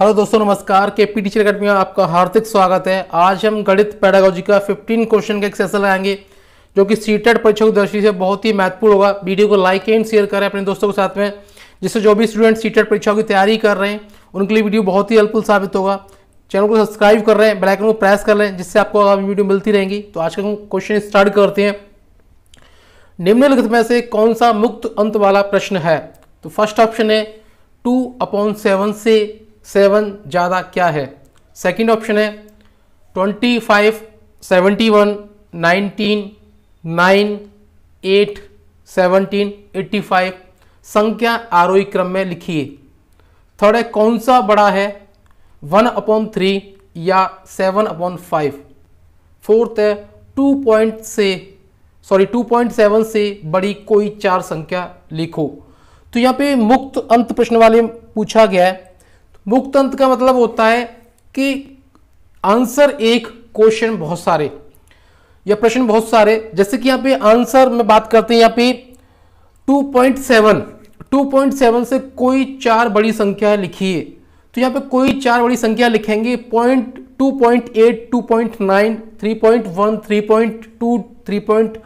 hello दोस्तों नमस्कार के पी टीचर अकेडमी में आपका हार्दिक स्वागत है आज हम गणित पैडागोजी का 15 क्वेश्चन का एक सेशन लगाएंगे जो कि सीटेड परीक्षा की दृष्टि से बहुत ही महत्वपूर्ण होगा वीडियो को लाइक एंड शेयर करें अपने दोस्तों के साथ में जिससे जो भी स्टूडेंट सीटेड परीक्षाओं की तैयारी कर रहे हैं उनके लिए वीडियो बहुत ही हेल्पफुल साबित होगा चैनल को सब्सक्राइब कर रहे हैं बेलाइकन को प्रेस कर रहे हैं जिससे आपको वीडियो मिलती रहेंगी तो आज का क्वेश्चन स्टार्ट करते हैं निम्नलिखित में से कौन सा मुक्त अंत वाला प्रश्न है तो फर्स्ट ऑप्शन है टू अपॉन सेवन से सेवन ज़्यादा क्या है सेकंड ऑप्शन है twenty five seventy one nineteen nine eight seventeen eighty five संख्या आरोही e क्रम में लिखिए थर्ड है कौन सा बड़ा है वन अपॉन थ्री या सेवन अपॉन फाइव फोर्थ है टू पॉइंट से सॉरी टू पॉइंट सेवन से बड़ी कोई चार संख्या लिखो तो यहाँ पे मुक्त अंत प्रश्न वाले पूछा गया है मुक्त अंत का मतलब होता है कि आंसर एक क्वेश्चन बहुत सारे या प्रश्न बहुत सारे जैसे कि यहाँ पे आंसर में बात करते हैं यहाँ पे 2.7 2.7 से कोई चार बड़ी संख्या लिखिए तो यहाँ पे कोई चार बड़ी संख्या लिखेंगे point two point eight two point nine three point one three point two three point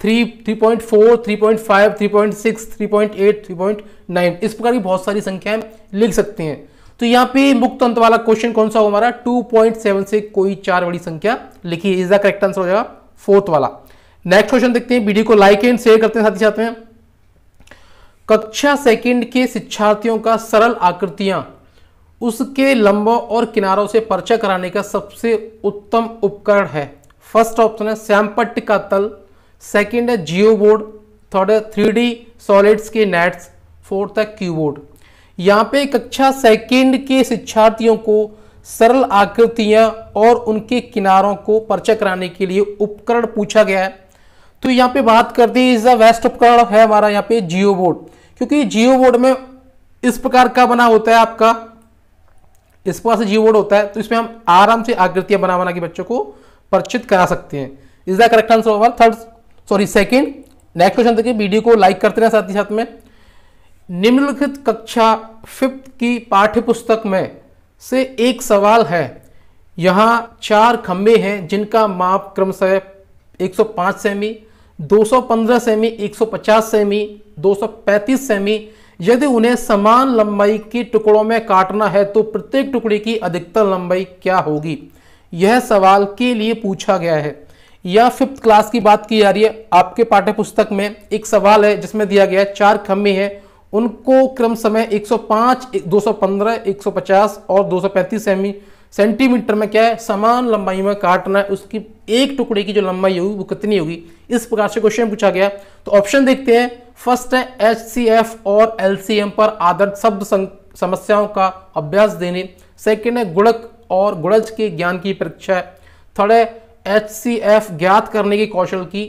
three three point four three point five three point six three point eight three point nine इस प्रकार की बहुत सारी संख्याएं लिख सकते हैं तो यहाँ पे मुक्त अंत वाला क्वेश्चन कौन सा हो हमारा 2.7 से कोई चार बड़ी संख्या लिखिए इज द करेक्ट आंसर हो जाएगा फोर्थ वाला नेक्स्ट क्वेश्चन देखते हैं वीडियो को लाइक एंड शेयर करते हैं साथ ही साथ में कक्षा सेकंड के शिक्षार्थियों का सरल आकृतियां उसके लंबों और किनारों से पर्चा कराने का सबसे उत्तम उपकरण है फर्स्ट ऑप्शन है सैमपट का तल सेकेंड है जियो बोर्ड थर्ड है थ्री सॉलिड्स के नेट्स फोर्थ है क्यूबोर्ड यहाँ पे कक्षा सेकेंड के शिक्षार्थियों को सरल आकृतियां और उनके किनारों को परिचय कराने के लिए उपकरण पूछा गया है तो यहाँ पे बात करते हैं द वेस्ट उपकरण है हमारा यहाँ पे जियो बोर्ड क्योंकि जियो बोर्ड में इस प्रकार का बना होता है आपका इस प्रकार से जियो बोर्ड होता है तो इसमें हम आराम से आकृतियां बना बना के बच्चों को परिचित करा सकते हैं is the correct answer third sorry second next question देखिए वीडियो को लाइक करते रहे साथ ही साथ में निम्नलिखित कक्षा फिफ्थ की पाठ्यपुस्तक में से एक सवाल है यहाँ चार खम्भे हैं जिनका माप क्रमशः 105 सेमी 215 सेमी 150 सेमी 235 सेमी यदि उन्हें समान लंबाई के टुकड़ों में काटना है तो प्रत्येक टुकड़े की अधिकतम लंबाई क्या होगी यह सवाल के लिए पूछा गया है या फिफ्थ क्लास की बात की जा रही है आपके पाठ्यपुस्तक में एक सवाल है जिसमें दिया गया है चार खम्भे हैं उनको क्रम समय 105, 215, 150 और 235 सेमी सेंटीमीटर में क्या है समान लंबाई में काटना है उसकी एक टुकड़े की जो लंबाई होगी वो कितनी होगी इस प्रकार से क्वेश्चन पूछा गया तो ऑप्शन देखते हैं फर्स्ट है एच सी एफ और एल सी एम पर आदर्श शब्द समस्याओं का अभ्यास देने सेकेंड है गुड़क और गुड़ज के ज्ञान की परीक्षा थर्ड है एच सी एफ ज्ञात करने के कौशल की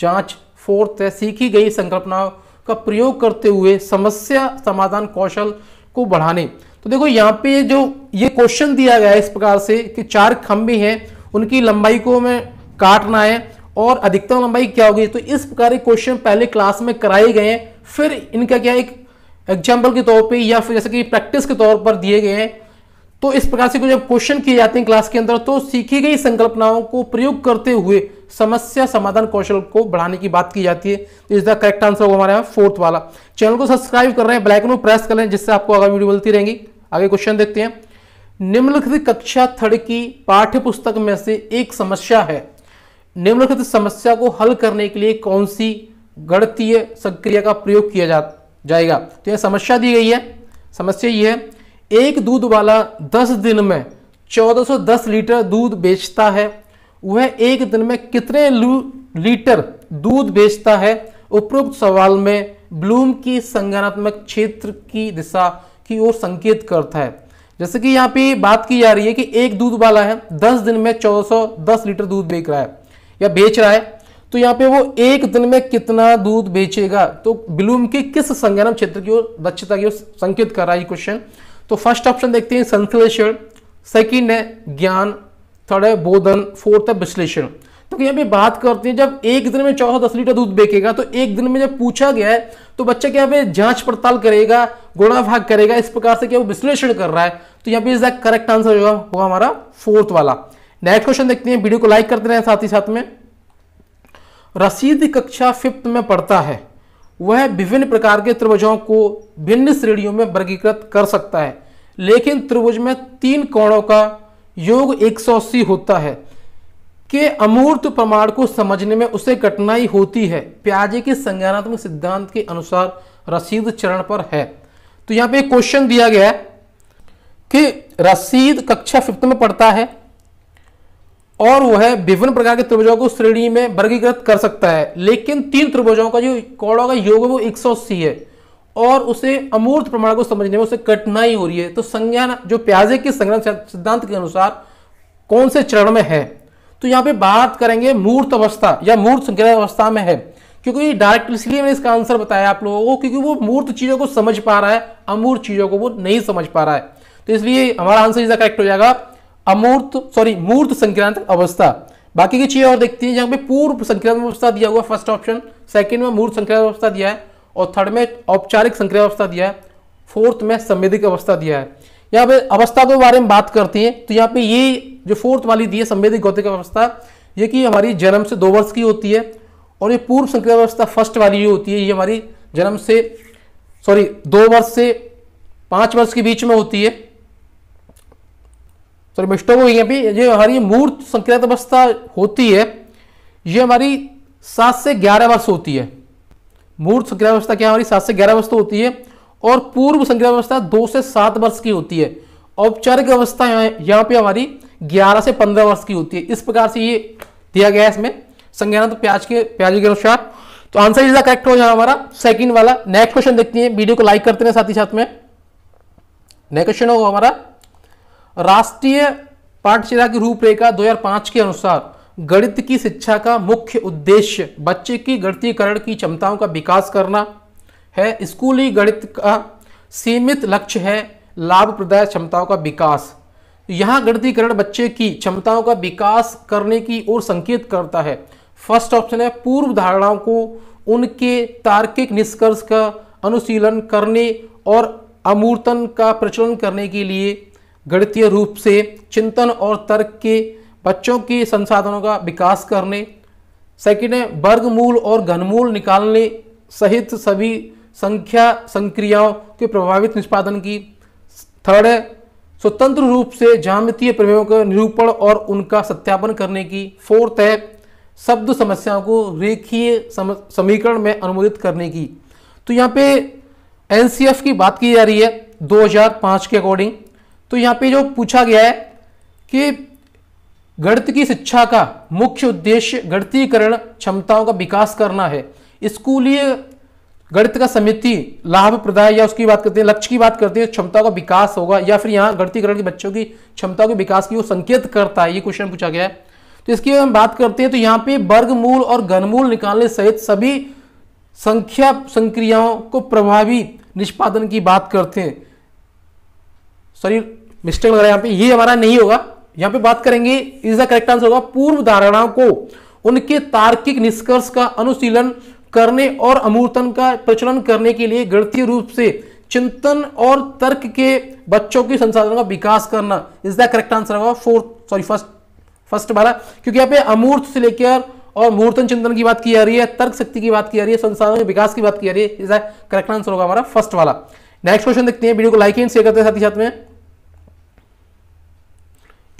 जांच फोर्थ है सीखी गई संकल्पनाओं का प्रयोग करते हुए समस्या समाधान कौशल को बढ़ाने तो देखो यहाँ पे जो ये क्वेश्चन दिया गया है इस प्रकार से कि चार खम्भे हैं उनकी लंबाई को हमें काटना है और अधिकतम लंबाई क्या होगी तो इस प्रकार के क्वेश्चन पहले क्लास में कराए गए हैं फिर इनका क्या एक एग्जाम्पल के तौर पे या फिर जैसे कि प्रैक्टिस के तौर पर दिए गए हैं तो इस प्रकार से जब क्वेश्चन किए जाते हैं क्लास के अंदर तो सीखी गई संकल्पनाओं को प्रयोग करते हुए समस्या समाधान कौशल को बढ़ाने की बात की जाती है तो इसका करेक्ट आंसर होगा हमारे यहाँ फोर्थ वाला चैनल को सब्सक्राइब कर रहे हैं नो प्रेस कर रहे हैं जिससे आपको आगे वीडियो मिलती रहेंगी आगे क्वेश्चन देखते हैं निम्नलिखित कक्षा थर्ड की पाठ्य पुस्तक में से एक समस्या है निम्नलिखित समस्या को हल करने के लिए कौन सी गणतीय संक्रिया का प्रयोग किया जा, जाएगा तो यह समस्या दी गई है समस्या ये है एक दूध वाला 10 दिन में 1410 लीटर दूध बेचता है वह एक दिन में कितने लीटर दूध बेचता है उपरोक्त सवाल में ब्लूम की संज्ञानात्मक क्षेत्र की दिशा की ओर संकेत करता है जैसे कि यहाँ पे बात की जा रही है कि एक दूध वाला है दस दिन में चौदह लीटर दूध बेच रहा है या बेच रहा है तो यहाँ पे वो एक दिन में कितना दूध बेचेगा तो ब्लूम की किस संज्ञानम क्षेत्र की ओर दक्षता की ओर संकेत कर रहा है क्वेश्चन तो फर्स्ट ऑप्शन देखते हैं संश्लेषण सेकेंड है ज्ञान थर्ड है बोधन फोर्थ है विश्लेषण तो यहाँ पे बात करते हैं जब एक दिन में चौदह दस लीटर दूध बेचेगा तो एक दिन में जब पूछा गया है तो बच्चा क्या जांच पड़ताल करेगा गुणा भाग करेगा इस प्रकार से क्या वो विश्लेषण कर रहा है तो यहाँ पे इसका करेक्ट आंसर होगा होगा हमारा फोर्थ वाला नेक्स्ट क्वेश्चन देखते हैं वीडियो को लाइक करते रहे साथ ही साथ में रसीद कक्षा फिफ्थ में पढ़ता है वह विभिन्न प्रकार के त्रिभुजों को भिन्न श्रेणियों में वर्गीकृत कर सकता है लेकिन त्रिभुज में तीन कोणों का योग 180 होता है के अमूर्त प्रमाण को समझने में उसे कठिनाई होती है प्याजे के संज्ञानात्मक सिद्धांत के अनुसार रसीद चरण पर है तो यहां पे एक क्वेश्चन दिया गया है कि रसीद कक्षा फिफ्थ में पढ़ता है और वह विभिन्न प्रकार के त्रिभुजों को श्रेणी में वर्गीकृत कर सकता है लेकिन तीन त्रिभुजों का जो कौड़ों का योग है वो एक है और उसे अमूर्त प्रमाण को समझने में उसे कठिनाई हो रही है तो संज्ञान जो प्याजे के संज्ञान सिद्धांत के अनुसार कौन से चरण में है तो यहाँ पे बात करेंगे मूर्त अवस्था या मूर्त संग्रह अवस्था में है क्योंकि डायरेक्ट इसलिए मैंने इसका आंसर बताया आप लोगों को क्योंकि वो मूर्त चीज़ों को समझ पा रहा है अमूर्त चीज़ों को वो नहीं समझ पा रहा है तो इसलिए हमारा आंसर इसका करेक्ट हो जाएगा अमूर्त सॉरी मूर्त संक्रांत अवस्था बाकी की चीज़ें और देखती हैं जहाँ पे पूर्व संक्रांत अवस्था दिया हुआ फर्स्ट ऑप्शन सेकंड में मूर्त संक्रांत अवस्था दिया है और थर्ड में औपचारिक संक्रिय अवस्था दिया है फोर्थ में संवेदिक अवस्था दिया है यहाँ पे अवस्था के बारे में बात करते हैं तो यहाँ पे ये जो फोर्थ वाली दी है संवेदिक गौतिक अवस्था ये कि हमारी जन्म से दो वर्ष की होती है और ये पूर्व संक्रिय अवस्था फर्स्ट वाली ही होती है ये हमारी जन्म से सॉरी दो वर्ष से पाँच वर्ष के बीच में होती है सॉरी मिस्टो को यहाँ पे ये हमारी मूर्त संक्रिय अवस्था होती है ये हमारी सात से ग्यारह वर्ष होती है मूर्त संक्रिया व्यवस्था क्या हमारी सात से ग्यारह अवस्था होती है और पूर्व संक्रिया व्यवस्था दो से सात वर्ष की होती है औपचारिक अवस्था यहाँ पे हमारी ग्यारह से पंद्रह वर्ष की होती है इस प्रकार से ये दिया गया है इसमें संज्ञान तो प्याज के प्याज के अनुसार तो आंसर इसका करेक्ट हो जाए हमारा सेकंड वाला नेक्स्ट क्वेश्चन देखते हैं वीडियो को लाइक करते हैं साथ ही साथ में नेक्स्ट क्वेश्चन होगा हमारा राष्ट्रीय पाठशिला की रूपरेखा दो के अनुसार गणित की शिक्षा का मुख्य उद्देश्य बच्चे की गणितीकरण की क्षमताओं का विकास करना है स्कूली गणित का सीमित लक्ष्य है प्रदाय क्षमताओं का विकास यहाँ गणितीकरण बच्चे की क्षमताओं का विकास करने की ओर संकेत करता है फर्स्ट ऑप्शन है पूर्व धारणाओं को उनके तार्किक निष्कर्ष का अनुशीलन करने और अमूर्तन का प्रचलन करने के लिए गणितीय रूप से चिंतन और तर्क के बच्चों के संसाधनों का विकास करने सेकेंड है वर्गमूल और घनमूल निकालने सहित सभी संख्या संक्रियाओं के प्रभावित निष्पादन की थर्ड है स्वतंत्र रूप से जामितीय प्रयोगों का निरूपण और उनका सत्यापन करने की फोर्थ है शब्द समस्याओं को रेखीय समीकरण में अनुमोदित करने की तो यहाँ पे एनसीएफ की बात की जा रही है 2005 के अकॉर्डिंग तो यहाँ पे जो पूछा गया है कि गणित की शिक्षा का मुख्य उद्देश्य गणितीकरण क्षमताओं का विकास करना है स्कूलीय गणित का समिति लाभ प्रदाय या उसकी बात करते हैं लक्ष्य की बात करते हैं क्षमताओं का विकास होगा या फिर यहाँ गणितीकरण के बच्चों की क्षमताओं के विकास की वो संकेत करता है ये क्वेश्चन पूछा गया है तो इसकी हम बात करते हैं तो यहाँ पे वर्गमूल और घनमूल निकालने सहित सभी संख्या संक्रियाओं को प्रभावी निष्पादन की बात करते हैं सॉरी मिस्टेक लग रहा है यहाँ पे ये हमारा नहीं होगा यहां पे बात करेंगे इसका द करेक्ट आंसर होगा पूर्व धारणाओं को उनके तार्किक निष्कर्ष का अनुशीलन करने और अमूर्तन का प्रचलन करने के लिए गणतीय रूप से चिंतन और तर्क के बच्चों के संसाधनों का विकास करना इज द करेक्ट आंसर होगा फोर्थ सॉरी फर्स्ट फर्स्ट वाला क्योंकि यहाँ पे अमूर्त से लेकर और मूर्तन चिंतन की बात की जा रही है तर्क शक्ति की बात की जा रही है संसाधनों के विकास की बात की जा रही है इज द करेक्ट आंसर होगा हमारा फर्स्ट वाला नेक्स्ट क्वेश्चन देखते हैं वीडियो को लाइक एंड शेयर करते हैं साथ ही साथ में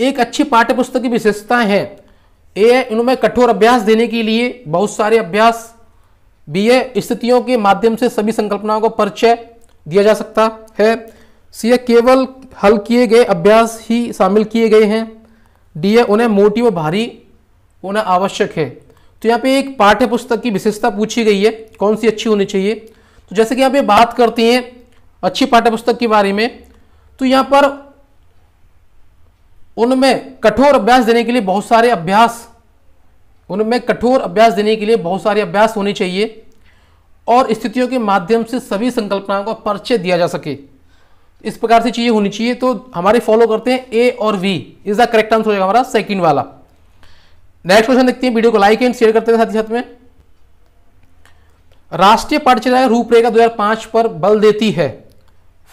एक अच्छी पाठ्य पुस्तक की विशेषताएं हैं ए है इनमें कठोर अभ्यास देने के लिए बहुत सारे अभ्यास बी है स्थितियों के माध्यम से सभी संकल्पनाओं को परिचय दिया जा सकता है सी है केवल हल किए गए अभ्यास ही शामिल किए गए हैं डी है उन्हें मोटी व भारी होना आवश्यक है तो यहाँ पे एक पाठ्य पुस्तक की विशेषता पूछी गई है कौन सी अच्छी होनी चाहिए तो जैसे कि यहाँ पे बात करते हैं अच्छी पाठ्य पुस्तक के बारे में तो यहाँ पर उनमें कठोर अभ्यास देने के लिए बहुत सारे अभ्यास उनमें कठोर अभ्यास देने के लिए बहुत सारे अभ्यास होने चाहिए और स्थितियों के माध्यम से सभी संकल्पनाओं का परिचय दिया जा सके इस प्रकार से चीज़ें होनी चाहिए तो हमारे फॉलो करते हैं ए और V is the correct answer होगा हमारा सेकंड वाला नेक्स्ट क्वेश्चन देखते हैं वीडियो को लाइक एंड शेयर करते हैं साथ ही साथ में राष्ट्रीय पाठ्यचर्या रूपरेखा पांच पर बल देती है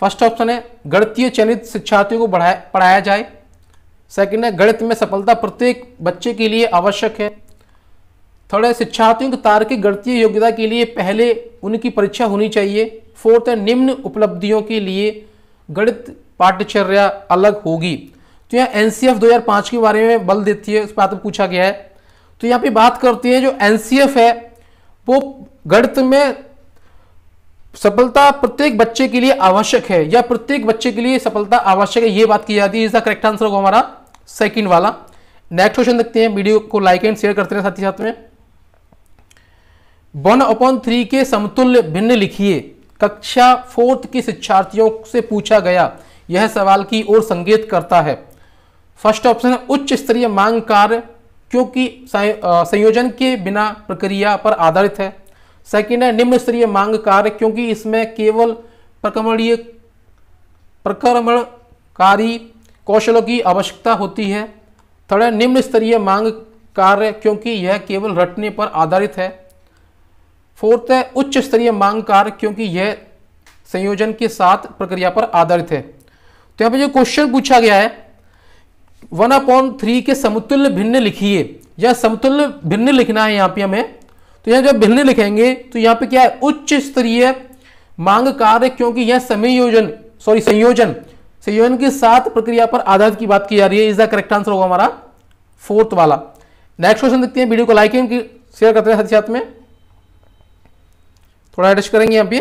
फर्स्ट ऑप्शन है गणतीय चयनित शिक्षार्थियों को बढ़ाया पढ़ाया जाए सेकंड है गणित में सफलता प्रत्येक बच्चे के लिए आवश्यक है थर्ड है शिक्षार्थियों की तार्किक गणतीय योग्यता के लिए पहले उनकी परीक्षा होनी चाहिए फोर्थ है निम्न उपलब्धियों के लिए गणित पाठ्यचर्या अलग होगी तो यहाँ एन सी के बारे में बल देती है उस पर पूछा गया है तो यहाँ पे बात करती है जो एन है वो गणित में सफलता प्रत्येक बच्चे के लिए आवश्यक है या प्रत्येक बच्चे के लिए सफलता आवश्यक है ये बात की जाती है इसका करेक्ट आंसर होगा हमारा सेकंड वाला नेक्स्ट क्वेश्चन देखते हैं वीडियो को लाइक एंड शेयर करते हैं साथ ही साथ में वन अपॉन थ्री के समतुल्य भिन्न लिखिए कक्षा फोर्थ के शिक्षार्थियों से पूछा गया यह सवाल की ओर संकेत करता है फर्स्ट ऑप्शन है उच्च स्तरीय मांग कार्य क्योंकि संयोजन के बिना प्रक्रिया पर आधारित है सेकंड है निम्न स्तरीय मांग कार्य क्योंकि इसमें केवल प्रक्रमणीय प्रक्रमणकारी कौशलों की आवश्यकता होती है थर्ड है निम्न स्तरीय मांग कार्य क्योंकि यह केवल रटने पर आधारित है फोर्थ है उच्च स्तरीय मांग कार्य क्योंकि यह संयोजन के साथ प्रक्रिया पर आधारित है तो यहाँ पे जो क्वेश्चन पूछा गया है वन अपॉन थ्री के समतुल्य भिन्न लिखिए या समतुल्य भिन्न लिखना है यहाँ पे हमें तो यहाँ जब भिन्न लिखेंगे तो यहाँ पे क्या है उच्च स्तरीय मांग कार्य क्योंकि यह संयोजन सॉरी संयोजन संयोजन की सात प्रक्रिया पर आधारित की बात की जा रही है इसका करेक्ट आंसर होगा हमारा फोर्थ वाला नेक्स्ट क्वेश्चन देखते हैं वीडियो को लाइक एंड शेयर करते हैं साथ साथ में थोड़ा एडजस्ट करेंगे आप ये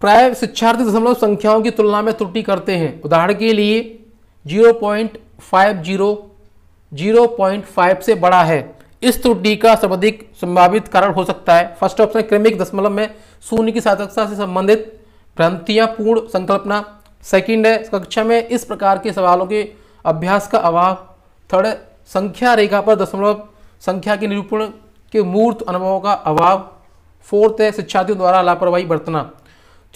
प्राय शिक्षार्थी दशमलव संख्याओं की तुलना में त्रुटि करते हैं उदाहरण के लिए zero point five zero zero point five से बड़ा है इस त्रुटि का सर्वाधिक संभावित कारण हो सकता है फर्स्ट ऑप्शन क्रमिक दशमलव में शून्य की सार्थकता से संबंधित भ्रांतियां पूर्ण संकल्पना सेकंड है कक्षा में इस प्रकार के सवालों के अभ्यास का अभाव थर्ड संख्या रेखा पर दशमलव संख्या के निरूपण के मूर्त अनुभवों का अभाव फोर्थ है शिक्षार्थियों द्वारा लापरवाही बरतना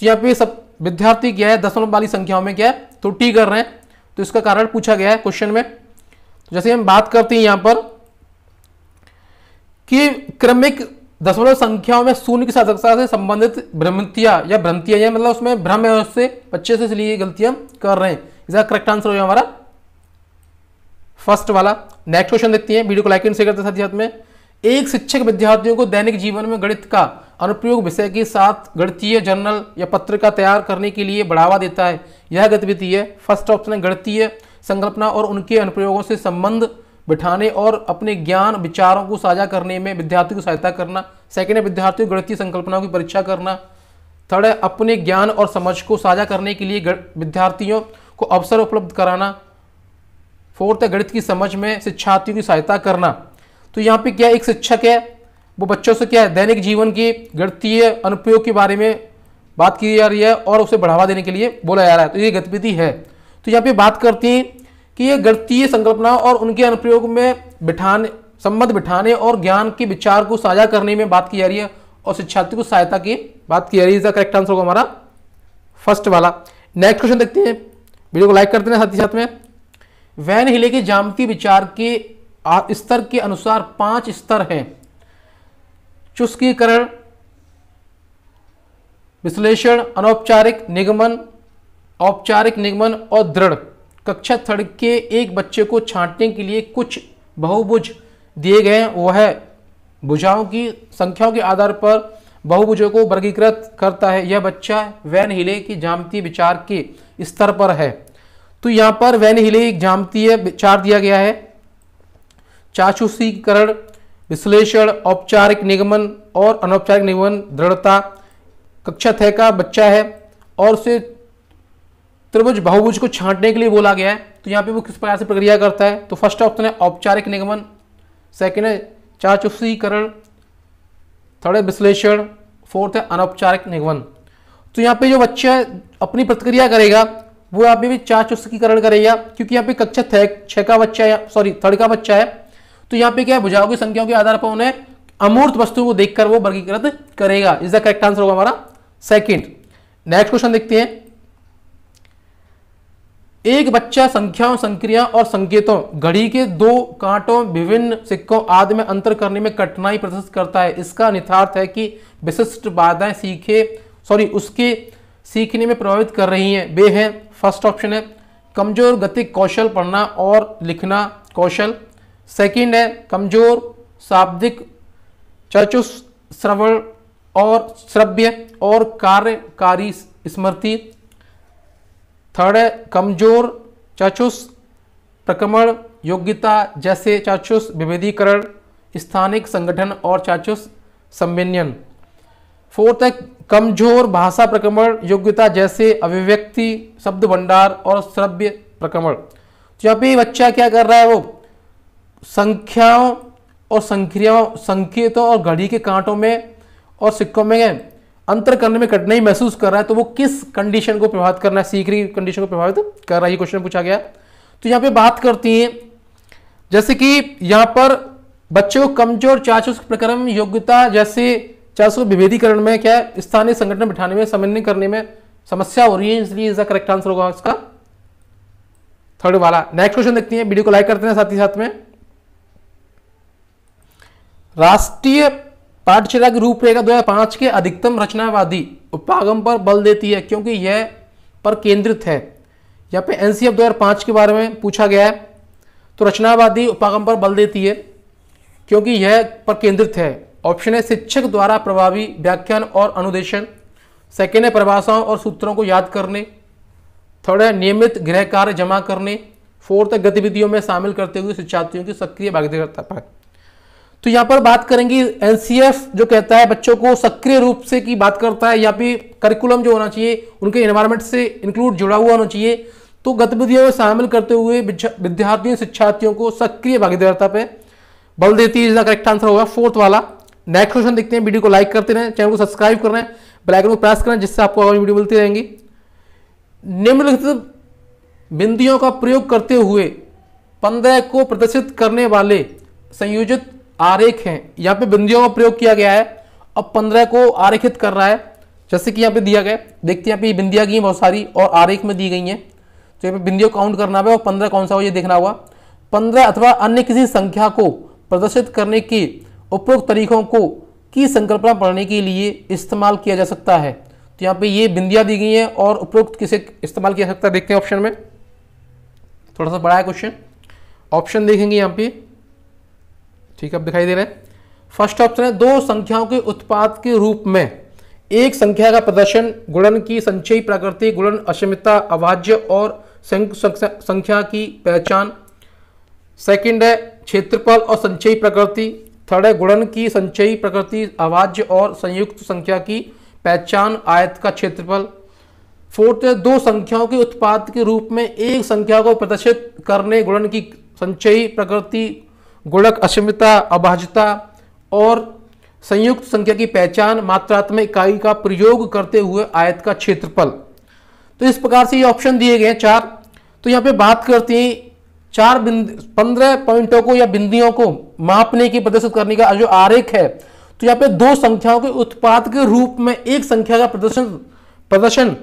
तो यहाँ पे सब विद्यार्थी क्या है दशमलव वाली संख्याओं में क्या है त्रुटि कर रहे हैं तो इसका कारण पूछा गया है क्वेश्चन में तो जैसे हम बात करते हैं यहाँ पर कि क्रमिक दशमलव संख्याओं में शून्य की सार्थकता से संबंधित भ्रमतियाँ या भ्रंतियाँ या मतलब उसमें भ्रम है उससे बच्चे से इसलिए गलतियां कर रहे हैं इसका करेक्ट आंसर हो गया हमारा फर्स्ट वाला नेक्स्ट क्वेश्चन देखते हैं वीडियो को लाइक एंड शेयर करते साथ ही साथ में एक शिक्षक विद्यार्थियों को दैनिक जीवन में गणित का अनुप्रयोग विषय के साथ गणितीय जर्नल या पत्रिका तैयार करने के लिए बढ़ावा देता है यह गतिविधि है फर्स्ट ऑप्शन है गणितीय संकल्पना और उनके अनुप्रयोगों से संबंध बिठाने और अपने ज्ञान विचारों को साझा करने में विद्यार्थी को सहायता करना सेकेंड है विद्यार्थियों को गणितीय संकल्पनाओं की परीक्षा करना थर्ड है अपने ज्ञान और समझ को साझा करने के लिए विद्यार्थियों को अवसर उपलब्ध कराना फोर्थ है गणित की समझ में शिक्षार्थियों की सहायता करना तो यहाँ पे क्या एक शिक्षक है वो बच्चों से क्या है दैनिक जीवन के गणितीय अनुपयोग के बारे में बात की जा रही है और उसे बढ़ावा देने के लिए बोला जा रहा है तो ये गतिविधि है तो यहाँ पे बात करती हैं कि ये गणतीय संकल्पना और उनके अनुप्रयोग में बिठाने संबंध बिठाने और ज्ञान के विचार को साझा करने में बात की जा रही है और शिक्षार्थी को सहायता की बात की जा रही है इसका करेक्ट आंसर होगा हमारा फर्स्ट वाला नेक्स्ट क्वेश्चन देखते हैं वीडियो को लाइक करते हैं साथ ही साथ में वैन हिले के जामती विचार के स्तर के अनुसार पांच स्तर हैं चुस्कीकरण विश्लेषण अनौपचारिक निगमन औपचारिक निगमन और दृढ़ कक्षा थर्ड के एक बच्चे को छांटने के लिए कुछ बहुभुज दिए गए हैं वह है भुजाओं की संख्याओं के आधार पर बहुभुजों को वर्गीकृत करता है यह बच्चा वैन हिले की जामती विचार के स्तर पर है तो यहाँ पर वैन हिले एक जामतीय विचार दिया गया है चाचुसीकरण विश्लेषण औपचारिक निगमन और अनौपचारिक निगमन दृढ़ता कक्षा थे का बच्चा है और उसे त्रिभुज बहुभुज को छांटने के लिए बोला गया है तो यहाँ पे वो किस प्रकार से प्रक्रिया करता है तो फर्स्ट ऑप्शन है औपचारिक निगमन सेकेंड है चाचुस्सीकरण थर्ड है विश्लेषण फोर्थ है अनौपचारिक निगमन तो यहाँ पे जो बच्चा अपनी प्रतिक्रिया करेगा वो यहाँ पे भी चाचुस्कीकरण करेगा क्योंकि यहाँ पे कक्षा छः का बच्चा है सॉरी थर्ड का बच्चा है तो यहाँ पे क्या है भुजाओं की संख्याओं के आधार पर उन्हें अमूर्त वस्तु को देखकर वो वर्गीकृत करेगा इज द करेक्ट आंसर होगा हमारा सेकेंड नेक्स्ट क्वेश्चन देखते हैं एक बच्चा संख्याओं संक्रिया और संकेतों घड़ी के दो कांटों विभिन्न सिक्कों आदि में अंतर करने में कठिनाई प्रदर्शित करता है इसका निथार्थ है कि विशिष्ट बाधाएं सीखे सॉरी उसके सीखने में प्रभावित कर रही हैं वे हैं फर्स्ट ऑप्शन है कमज़ोर गतिक कौशल पढ़ना और लिखना कौशल सेकंड है कमज़ोर शाब्दिक चचुश्रवण और श्रव्य और कार्यकारी स्मृति थर्ड है कमजोर चाचुस प्रक्रमण योग्यता जैसे चाचुस विभेदीकरण स्थानिक संगठन और चाचुस सम्मेलन फोर्थ है कमजोर भाषा प्रक्रमण योग्यता जैसे अभिव्यक्ति शब्द भंडार और श्रव्य प्रक्रमण तो यहाँ पे बच्चा क्या कर रहा है वो संख्याओं और संख्याओं संकेतों और घड़ी के कांटों में और सिक्कों में अंतर करने में कठिनाई महसूस कर रहा है तो वो किस कंडीशन को प्रभावित करना है सीकरी कंडीशन को प्रभावित कर रहा है ये क्वेश्चन पूछा गया तो यहां पे बात करती हैं जैसे कि यहां पर बच्चे को कमजोर चाचों प्रक्रम योग्यता जैसे चाचों विभेदीकरण में क्या स्थानीय संगठन बिठाने में समन्वय करने में समस्या हो रही है इसलिए इसका करेक्ट आंसर होगा इसका थर्ड वाला नेक्स्ट क्वेश्चन देखते हैं वीडियो को लाइक करते हैं साथ ही साथ में राष्ट्रीय पाठशाला की रूपरेखा 2005 के अधिकतम रचनावादी उपागम पर बल देती है क्योंकि यह पर केंद्रित है यहाँ पे एन सी एफ दो के बारे में पूछा गया है तो रचनावादी उपागम पर बल देती है क्योंकि यह पर केंद्रित है ऑप्शन है शिक्षक द्वारा प्रभावी व्याख्यान और अनुदेशन सेकेंड है परिभाषाओं और सूत्रों को याद करने थर्ड है नियमित गृह कार्य जमा करने फोर्थ है गतिविधियों में शामिल करते हुए शिक्षार्थियों की सक्रिय भागीदारी तो यहाँ पर बात करेंगे एनसीएफ जो कहता है बच्चों को सक्रिय रूप से की बात करता है या फिर करिकुलम जो होना चाहिए उनके एनवायरमेंट से इंक्लूड जुड़ा हुआ होना चाहिए तो गतिविधियों में शामिल करते हुए विद्यार्थियों शिक्षार्थियों को सक्रिय भागीदारिता पे बल देती है करेक्ट आंसर होगा फोर्थ वाला नेक्स्ट क्वेश्चन देखते हैं वीडियो को लाइक करते रहें चैनल को सब्सक्राइब कर रहे हैं को प्रेस करें जिससे आपको आगामी वीडियो मिलती रहेंगी निम्नलिखित बिंदियों का प्रयोग करते हुए पंद्रह को प्रदर्शित करने वाले संयोजित आरेख हैं यहाँ पे बिंदियों का प्रयोग किया गया है अब पंद्रह को आरेखित कर रहा है जैसे कि यहाँ पे दिया गया देखते हैं यहाँ पे बिंदियाँ गई बहुत सारी और आरेख में दी गई हैं तो यहाँ पे बिंदियों काउंट करना है और पंद्रह कौन सा हो ये देखना हुआ पंद्रह अथवा अन्य किसी संख्या को प्रदर्शित करने के उपयुक्त तरीकों को की संकल्पना पढ़ने के लिए इस्तेमाल किया जा सकता है तो यहाँ पे ये बिंदियाँ दी गई हैं और उपयुक्त किसे इस्तेमाल किया जा सकता है देखते हैं ऑप्शन में थोड़ा सा बड़ा है क्वेश्चन ऑप्शन देखेंगे यहाँ पे ठीक है अब दिखाई दे रहा है फर्स्ट ऑप्शन है दो संख्याओं के उत्पाद के रूप में एक संख्या का प्रदर्शन गुणन की संचयी प्रकृति गुणन अक्षमता अभाज्य और संख्या की पहचान सेकंड है क्षेत्रफल और संचयी प्रकृति थर्ड है गुणन की संचयी प्रकृति अभाज्य और संयुक्त संख्या की पहचान आयत का क्षेत्रफल फोर्थ है दो संख्याओं के उत्पाद के रूप में एक संख्या को प्रदर्शित करने गुणन की संचयी प्रकृति गुणक असीमता अभाज्यता और संयुक्त संख्या की पहचान मात्रात्मक इकाई का प्रयोग करते हुए आयत का क्षेत्रफल तो इस प्रकार से ये ऑप्शन दिए गए हैं चार तो यहाँ पे बात करते हैं चार बिंद पंद्रह पॉइंटों को या बिंदियों को मापने की प्रदर्शित करने का जो आरेख है तो यहाँ पे दो संख्याओं के उत्पाद के रूप में एक संख्या का प्रदर्शन प्रदर्शन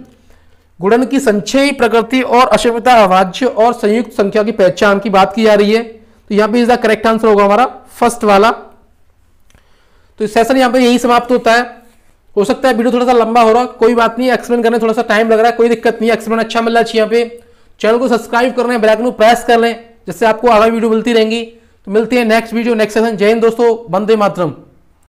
गुणन की संचयी प्रकृति और अशमिता अभाज्य और संयुक्त संख्या की पहचान की बात की जा रही है तो यहां पे द करेक्ट आंसर होगा हमारा फर्स्ट वाला तो सेशन यहां पे यही समाप्त होता है हो सकता है वीडियो थोड़ा सा लंबा हो रहा है कोई बात नहीं एक्सप्लेन करने थोड़ा सा टाइम लग रहा है कोई दिक्कत नहीं एक्सप्लेन अच्छा मिल रहा है यहाँ पे चैनल को सब्सक्राइब कर लें बेलाइकन को प्रेस कर लें जिससे आपको आगामी वीडियो मिलती रहेंगी तो मिलती है नेक्स्ट वीडियो नेक्स्ट सेशन जय हिंद दोस्तों बंदे मातरम